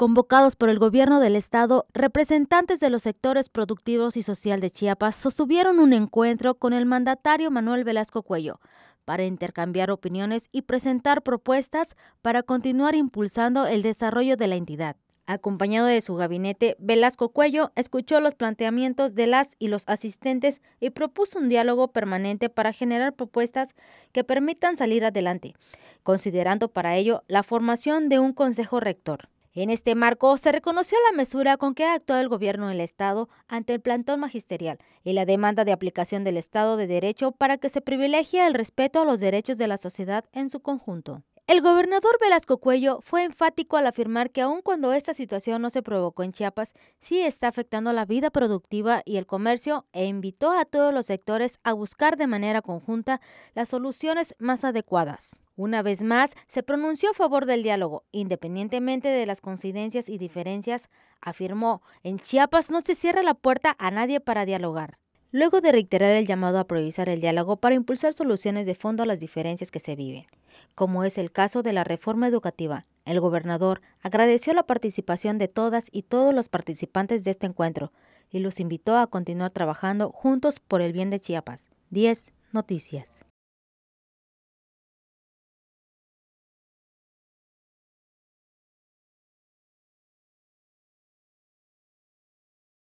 Convocados por el gobierno del estado, representantes de los sectores productivos y social de Chiapas sostuvieron un encuentro con el mandatario Manuel Velasco Cuello para intercambiar opiniones y presentar propuestas para continuar impulsando el desarrollo de la entidad. Acompañado de su gabinete, Velasco Cuello escuchó los planteamientos de las y los asistentes y propuso un diálogo permanente para generar propuestas que permitan salir adelante, considerando para ello la formación de un consejo rector. En este marco, se reconoció la mesura con que ha actuado el gobierno del Estado ante el plantón magisterial y la demanda de aplicación del Estado de Derecho para que se privilegie el respeto a los derechos de la sociedad en su conjunto. El gobernador Velasco Cuello fue enfático al afirmar que aun cuando esta situación no se provocó en Chiapas, sí está afectando la vida productiva y el comercio e invitó a todos los sectores a buscar de manera conjunta las soluciones más adecuadas. Una vez más, se pronunció a favor del diálogo, independientemente de las coincidencias y diferencias, afirmó, en Chiapas no se cierra la puerta a nadie para dialogar. Luego de reiterar el llamado a priorizar el diálogo para impulsar soluciones de fondo a las diferencias que se viven, como es el caso de la reforma educativa, el gobernador agradeció la participación de todas y todos los participantes de este encuentro y los invitó a continuar trabajando juntos por el bien de Chiapas. 10 Noticias.